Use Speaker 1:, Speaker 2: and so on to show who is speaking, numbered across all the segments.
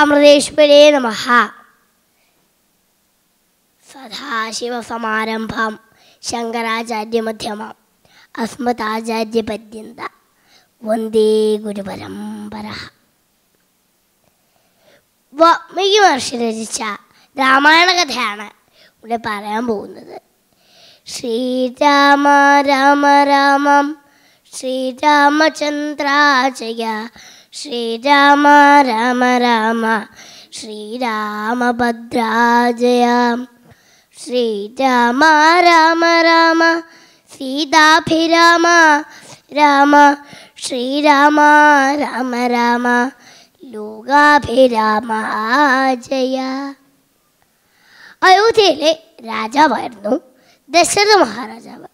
Speaker 1: അമൃതേശ്വരേ നമ സദാശിവസമാരംഭം ശങ്കരാചാര്യമധ്യമം അസ്മതാചാര്യപര്യന്ത വന്ദേ ഗുരുപരംപര വാൽമീകി മഹർഷി രചിച്ച രാമായണ കഥയാണ് ഇവിടെ പറയാൻ പോകുന്നത് ശ്രീരാമ രാമ രാമം ശ്രീരാമചന്ദ്രാചയ ശ്രീരാമ രാമ രാമ ശ്രീരാമഭദ്രാജയ ശ്രീരാമ രാമ രാമ സീതാഭിരാമ രാമ ശ്രീരാമ രാമ രാമ ലോകാഭിരാമ ജയ അയോധ്യയിലെ രാജാവായിരുന്നു ദശരഥ മഹാരാജാവ്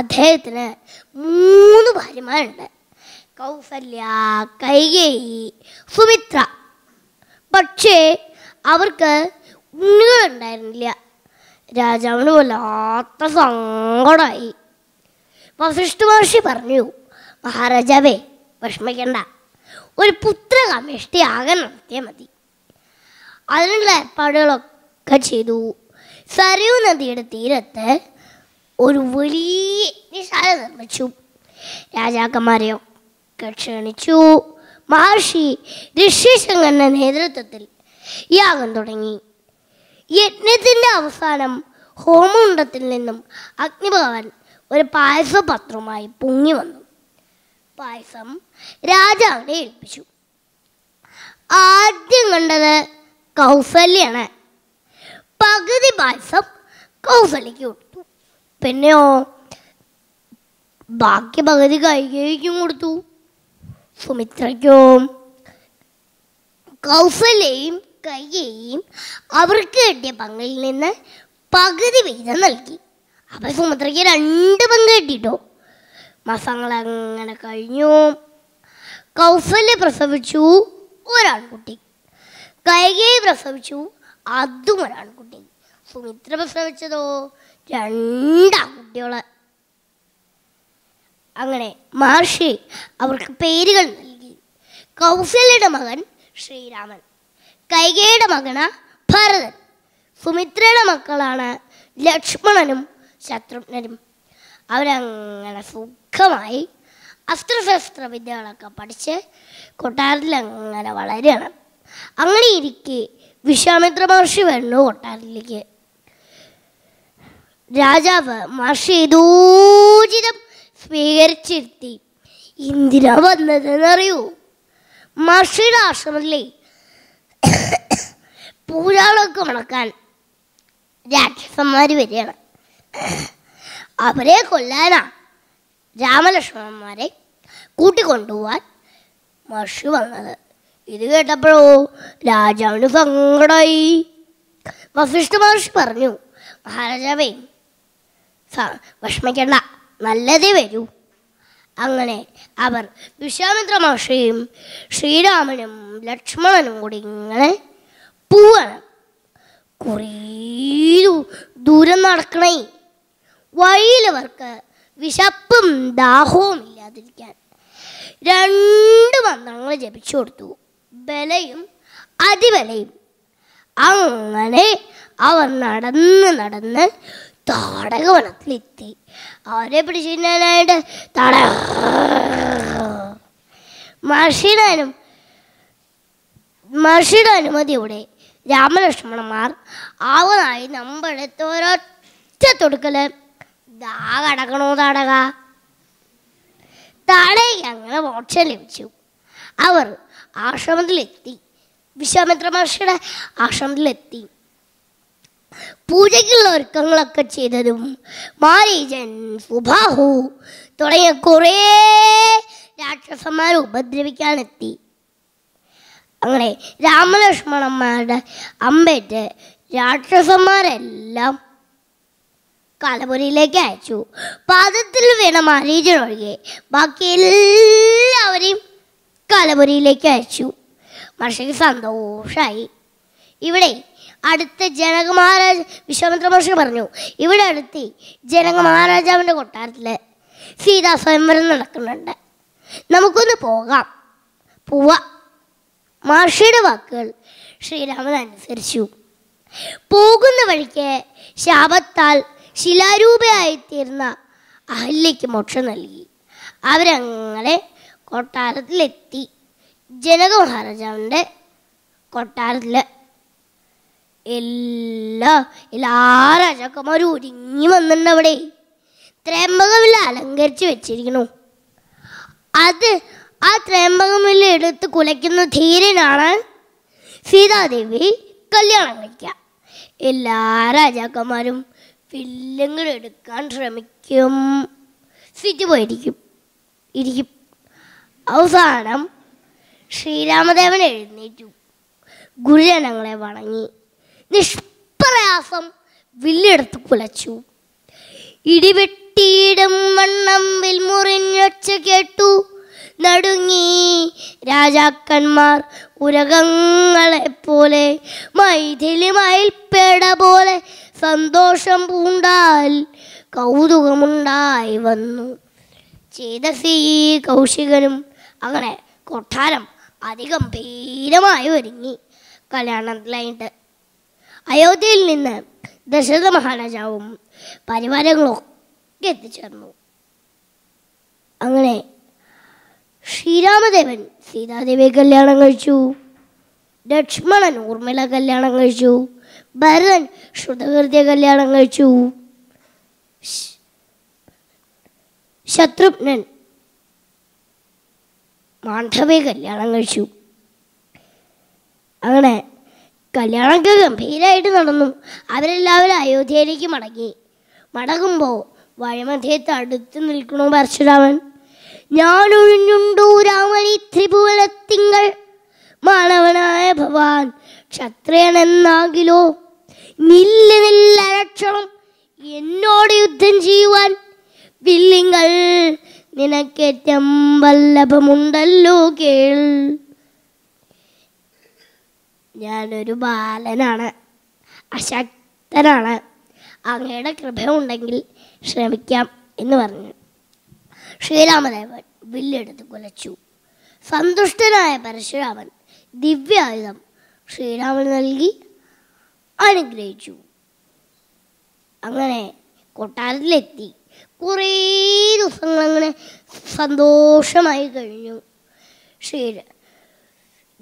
Speaker 1: അദ്ദേഹത്തിന് മൂന്ന് ഭാര്യമാരുണ്ട് കൗസല്യ കൈകേയി സുമിത്ര പക്ഷേ അവർക്ക് ഉണ്ണുകളുണ്ടായിരുന്നില്ല രാജാവിന് വല്ലാത്ത സങ്കടമായി വസിഷ്ഠ മഹർഷി പറഞ്ഞു മഹാരാജാവേ വിഷമിക്കണ്ട ഒരു പുത്ര ആകെ നടത്തിയാൽ മതി അതിനുള്ള ഏർപ്പാടുകളൊക്കെ ചെയ്തു സരയു നദിയുടെ തീരത്ത് ഒരു വലിയ നിശാല നിർമ്മിച്ചു രാജാക്കന്മാരെയോ ഒക്കെ ക്ഷണിച്ചു മഹർഷി ഋഷിശങ്കരന്റെ നേതൃത്വത്തിൽ യാഗം തുടങ്ങി യജ്ഞത്തിന്റെ അവസാനം ഹോമകുണ്ടത്തിൽ നിന്നും അഗ്നിഭവൻ ഒരു പായസപത്രമായി പൊങ്ങി വന്നു പായസം രാജാവിനെ ഏൽപ്പിച്ചു ആദ്യം കണ്ടത് കൗസല്യാണ് പകുതി പായസം കൗസല്യക്ക് കൊടുത്തു പിന്നെയോ ബാക്കി പകുതി കൈകേക്കും കൊടുത്തു സുമിത്രയ്ക്കും കൗസലയും കയ്യേയും അവർക്ക് കിട്ടിയ പങ്കിൽ നിന്ന് പകുതി വീതം നൽകി അപ്പം സുമിത്രയ്ക്ക് രണ്ട് പങ്ക് കിട്ടിട്ടോ മാസങ്ങൾ അങ്ങനെ കഴിഞ്ഞു കൗസല്യ പ്രസവിച്ചു ഒരാൺകുട്ടി കൈകൈ പ്രസവിച്ചു അതും ഒരാൺകുട്ടി സുമിത്ര പ്രസവിച്ചതോ രണ്ടാൺകുട്ടികളെ അങ്ങനെ മഹർഷി അവർക്ക് പേരുകൾ നൽകി കൗസല്യയുടെ മകൻ ശ്രീരാമൻ കൈകയുടെ മകന ഭരതൻ സുമിത്രയുടെ മക്കളാണ് ലക്ഷ്മണനും ശത്രുഘ്നനും അവരങ്ങനെ സുഖമായി അസ്ത്രശസ്ത്ര വിദ്യകളൊക്കെ പഠിച്ച് കൊട്ടാരത്തിൽ അങ്ങനെ വളരുകയാണ് അങ്ങനെ ഇരിക്കെ വിശ്വാമിത്ര മഹർഷി വരുന്നു കൊട്ടാരത്തിലേക്ക് രാജാവ് മഹർഷി ദൂചിതം സ്വീകരിച്ചിരുത്തി ഇന്ദിര വന്നതെന്നറിയൂ മർഷിയുടെ ആശ്രമത്തിലെ പൂരാളൊക്കെ മണക്കാൻ രാക്ഷസന്മാർ വരികയാണ് അവരെ കൊല്ലാനാ രാമലക്ഷ്മണന്മാരെ കൂട്ടിക്കൊണ്ടുപോവാൻ മർഷി വന്നത് ഇത് കേട്ടപ്പോഴോ രാജാവിന് സങ്കടമായി വസിഷ്ഠ മഹർഷി പറഞ്ഞു മഹാരാജാവേ വിഷമിക്കണ്ട നല്ലതേ വരൂ അങ്ങനെ അവർ വിശ്വാമിത്ര മഹർഷിയും ശ്രീരാമനും ലക്ഷ്മണനും കൂടി ഇങ്ങനെ പോവാണ് കുറേ ദൂരം നടക്കണേ വഴിയിലവർക്ക് വിശപ്പും ദാഹവും ഇല്ലാതിരിക്കാൻ രണ്ട് മന്ത്രങ്ങൾ ജപിച്ചു കൊടുത്തു ബലയും അതിബലയും അങ്ങനെ അവർ നടന്ന് നടന്ന് തടക വനത്തിലെത്തി അവരെ പിടിച്ചിരുന്നാനായിട്ട് തട മഹർഷിയുടാനും മഹർഷിയുടെ അനുമതിയോടെ രാമലക്ഷ്മണന്മാർ ആവനായി നമ്മുടെ ഒരൊറ്റ തൊടുക്കല് ദാ കടക്കണോ തടക താടേക്ക് അങ്ങനെ മോക്ഷം ലഭിച്ചു അവർ ആശ്രമത്തിലെത്തി വിശ്വാമിത്ര മഹർഷിയുടെ ആശ്രമത്തിലെത്തി പൂജയ്ക്കുള്ള ഒരുക്കങ്ങളൊക്കെ ചെയ്തതും മാരീജൻ സുബാഹു തുടങ്ങിയ കുറേ രാക്ഷസന്മാരെ ഉപദ്രവിക്കാനെത്തി അങ്ങനെ രാമലക്ഷ്മണന്മാരുടെ അമ്പേറ്റ് രാക്ഷസന്മാരെല്ലാം കാലപുരിയിലേക്ക് അയച്ചു പാദത്തിൽ വീണ മാരീജൻ ഒഴികെ ബാക്കി എല്ലാവരെയും കാലപുരിയിലേക്ക് അയച്ചു മഷയ്ക്ക് സന്തോഷമായി ഇവിടെ അടുത്ത് ജനക മഹാരാജ വിശ്വാമിത്ര മഹർഷി പറഞ്ഞു ഇവിടെ അടുത്ത് ജനക മഹാരാജാവിൻ്റെ കൊട്ടാരത്തിൽ സീതാ സ്വയംവരം നടക്കുന്നുണ്ട് നമുക്കൊന്ന് പോകാം പോവാ മഹർഷിയുടെ വാക്കുകൾ ശ്രീരാമൻ അനുസരിച്ചു പോകുന്ന വഴിക്ക് ശാപത്താൽ ശിലാരൂപയായിത്തീർന്ന അഹല്യയ്ക്ക് മോക്ഷം നൽകി അവരങ്ങനെ കൊട്ടാരത്തിലെത്തി ജനക മഹാരാജാവിൻ്റെ കൊട്ടാരത്തിൽ എല്ലാ എല്ലാ രാജാക്കന്മാരും ഒരുങ്ങി വന്നിട്ടുണ്ട് അവിടെ ത്രയംബകമില്ല അലങ്കരിച്ച് വെച്ചിരിക്കണു അത് ആ ത്രയംബകമില്ല എടുത്ത് കുലയ്ക്കുന്ന ധീരനാണ് സീതാദേവി കല്യാണം കഴിക്കുക എല്ലാ രാജാക്കന്മാരും വില്ലങ്ങൾ എടുക്കാൻ ശ്രമിക്കും സിറ്റ് പോയിരിക്കും ഇരിക്കും അവസാനം ശ്രീരാമദേവൻ എഴുന്നേറ്റു ഗുരുജനങ്ങളെ വണങ്ങി നിഷ്പ്രയാസം വില്ലെടുത്ത് കുലച്ചു ഇടിവെട്ടിയിടും വണ്ണം വിൽമുറിഞ്ഞൊച്ച കേട്ടു നടുങ്ങി രാജാക്കന്മാർ ഉരകങ്ങളെ പോലെ മൈഥിലി മയിൽപ്പേട പോലെ സന്തോഷം പൂണ്ടാൽ കൗതുകമുണ്ടായി വന്നു ചേതസി കൗശികനും അങ്ങനെ കൊട്ടാരം അധികം ഭീരമായി ഒരുങ്ങി കല്യാണം കഴിഞ്ഞിട്ട് അയോധ്യയിൽ നിന്ന് ദശരഥ മഹാരാജാവും പരിവാരങ്ങളൊക്കെ എത്തിച്ചേർന്നു അങ്ങനെ ശ്രീരാമദേവൻ സീതാദേവിയെ കല്യാണം കഴിച്ചു ലക്ഷ്മണൻ ഊർമിള കല്യാണം കഴിച്ചു ഭരതൻ ശ്രുതകൃതിയെ കല്യാണം കഴിച്ചു ശത്രുഘ്നൻ മാണ്ഡവയെ കല്യാണം കഴിച്ചു അങ്ങനെ കല്യാണമൊക്കെ ഗംഭീരമായിട്ട് നടന്നു അവരെല്ലാവരും അയോധ്യയിലേക്ക് മടങ്ങി മടങ്ങുമ്പോൾ വഴിമധ്യേ തടുത്ത് നിൽക്കണു പരശുരാമൻ ഒഴിഞ്ഞുണ്ടോ രാമനി ത്രിഭുവനത്തിങ്കൾ മാണവനായ ഭവാൻ ക്ഷത്രിയനെന്നാകിലോ നില്ല നില്ലരക്ഷണം എന്നോട് യുദ്ധം ചെയ്യുവാൻ വില്ലിങ്ങൾ നിനക്കേറ്റം വല്ലഭമുണ്ടല്ലോ കേൾ ഞാനൊരു ബാലനാണ് അശക്തനാണ് അങ്ങയുടെ കൃപയുണ്ടെങ്കിൽ ശ്രമിക്കാം എന്ന് പറഞ്ഞു ശ്രീരാമദേവൻ വില്ലെടുത്ത് കുലച്ചു സന്തുഷ്ടനായ പരശുരാമൻ ദിവ്യായുധം ശ്രീരാമൻ നൽകി അനുഗ്രഹിച്ചു അങ്ങനെ കൊട്ടാരത്തിലെത്തി കുറേ ദിവസങ്ങൾ അങ്ങനെ സന്തോഷമായി കഴിഞ്ഞു ശ്രീ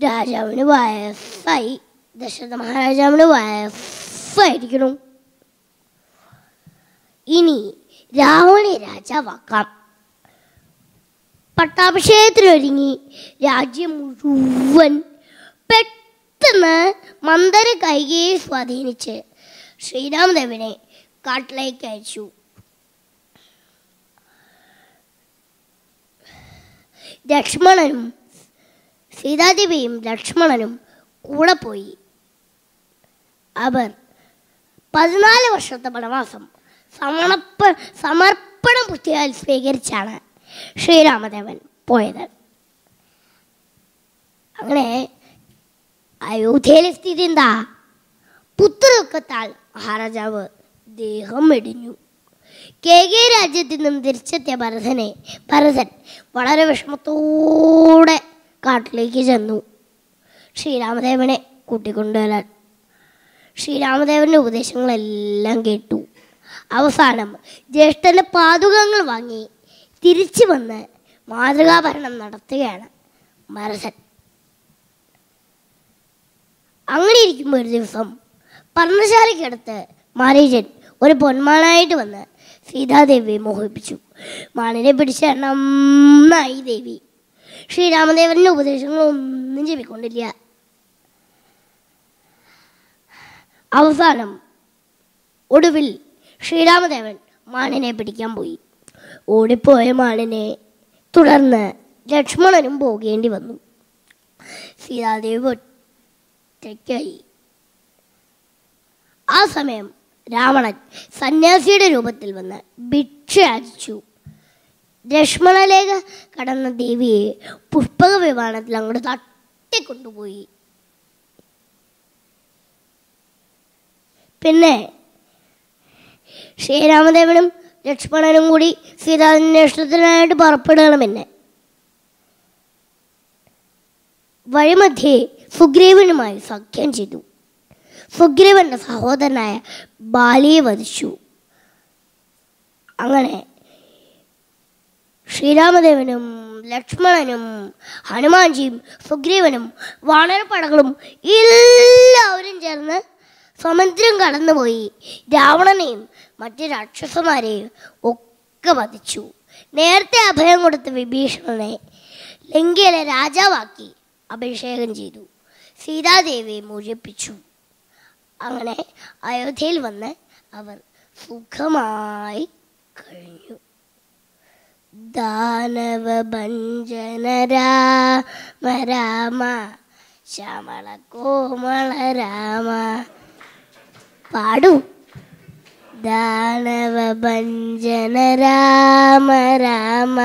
Speaker 1: രാജാവിന് വയസ്സായി ദശരഥ മഹാരാജാവിന് വയസ്സായിരിക്കണം ഇനി രാവണെ രാജാവാക്കാം പട്ടാഭിഷേകത്തിനൊരുങ്ങി രാജ്യം മുഴുവൻ പെട്ടെന്ന് മന്ദര കൈകയെ സ്വാധീനിച്ച് ശ്രീരാമദേവനെ കാട്ടിലേക്ക് അയച്ചു ലക്ഷ്മണനും സീതാദേവിയും ലക്ഷ്മണനും കൂടെ പോയി അവർ പതിനാല് വർഷത്തെ വനവാസം സമർപ്പ സമർപ്പണ ബുദ്ധിയാൽ സ്വീകരിച്ചാണ് ശ്രീരാമദേവൻ പോയത് അങ്ങനെ അയോധ്യയിലെ സ്ഥിതി എന്താ പുത്രദുഃഖത്താൽ മഹാരാജാവ് ദേഹം വെടിഞ്ഞു കെ കെ രാജ്യത്തിൽ നിന്നും തിരിച്ചെത്തിയ ഭരതനെ ഭരതൻ വളരെ വിഷമത്തോടെ നാട്ടിലേക്ക് ചെന്നു ശ്രീരാമദേവനെ കൂട്ടിക്കൊണ്ടുവരാൻ ശ്രീരാമദേവൻ്റെ ഉപദേശങ്ങളെല്ലാം കേട്ടു അവസാനം ജ്യേഷ്ഠൻ്റെ പാതുകങ്ങൾ വാങ്ങി തിരിച്ചു വന്ന് മാതൃകാഭരണം നടത്തുകയാണ് മരസൻ അങ്ങനെ ഇരിക്കുമ്പോൾ ഒരു ദിവസം
Speaker 2: പർണശാലയ്ക്കടുത്ത്
Speaker 1: മാരീജൻ ഒരു പൊന്മാനായിട്ട് വന്ന് സീതാദേവിയെ മോഹിപ്പിച്ചു മാണിനെ പിടിച്ച നന്നായി ദേവി ശ്രീരാമദേവന്റെ ഉപദേശങ്ങളൊന്നും ജപിക്കൊണ്ടില്ല അവസാനം ഒടുവിൽ ശ്രീരാമദേവൻ മാണിനെ പിടിക്കാൻ പോയി ഓടിപ്പോയ മാണിനെ തുടർന്ന് ലക്ഷ്മണനും പോകേണ്ടി വന്നു സീതാദേവി ഒറ്റയ്ക്കായി ആ സമയം രാവണൻ സന്യാസിയുടെ രൂപത്തിൽ വന്ന് ഭിക്ഷ അടിച്ചു ലക്ഷ്മണലേഖ കടന്ന ദേവിയെ പുഷ്പക വിമാനത്തിൽ അങ്ങോട്ട് തട്ടിക്കൊണ്ടുപോയി പിന്നെ ശ്രീരാമദേവനും ലക്ഷ്മണനും കൂടി സീതാന്വേഷണത്തിനായിട്ട് പുറപ്പെടുകയാണ് പിന്നെ വഴിമധ്യേ സുഗ്രീവനുമായി സഖ്യം ചെയ്തു സുഗ്രീവന്റെ സഹോദരനായ ബാലിയെ വധിച്ചു അങ്ങനെ ശ്രീരാമദേവനും ലക്ഷ്മണനും ഹനുമാൻജിയും സുഗ്രീവനും വാണരപ്പടകളും എല്ലാവരും ചേർന്ന് സമുദ്രം കടന്നുപോയി രാവണനെയും മറ്റ് രാക്ഷസന്മാരെയും ഒക്കെ വധിച്ചു നേരത്തെ അഭയം കൊടുത്ത വിഭീഷണനെ ലങ്കയിലെ രാജാവാക്കി അഭിഷേകം ചെയ്തു സീതാദേവിയെ മോചിപ്പിച്ചു അങ്ങനെ അയോധ്യയിൽ വന്ന് അവർ സുഖമായി കഴിഞ്ഞു ദാനവഞ്ജനരാമ രാമ ശ്യാമള കോമള രാമ പാടു ദാനവഭഞ്ജനരാമ രാമ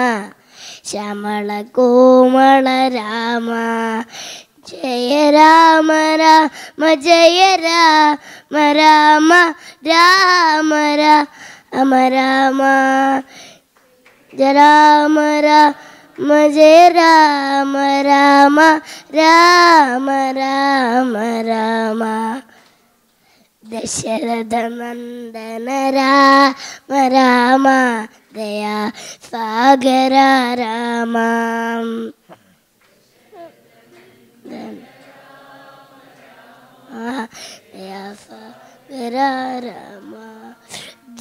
Speaker 1: ശ്യാമള കോമള രാമ ജയ രാമ രാമ ജയ രാമ രാമ രാമ രാമ രാമ രാമ രാമ ജയ രാമ രാമ രാമ രാമ രാമ ദശരഥനന്ദന രാമ രാമ ദയാ സാഗര രാമ ദയാ സാഗര രാമ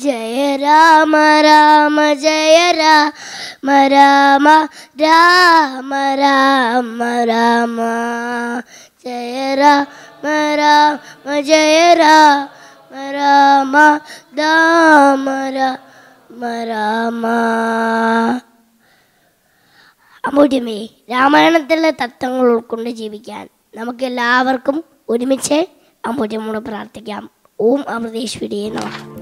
Speaker 1: ജയ രാമ രാമ ജയ രാമ രാമ രാമ രാമ രാമ ജയ രാമ രാമ ജയ രാമ രാമ രാമ രാമ രാമ അമൂല്യമേ രാമായണത്തിലെ തത്വങ്ങൾ ഉൾക്കൊണ്ട് ജീവിക്കാൻ നമുക്ക് എല്ലാവർക്കും ഒരുമിച്ച് അമൂല്യമോട് പ്രാർത്ഥിക്കാം ഓം അമൃതേശ്വരിയെ നമ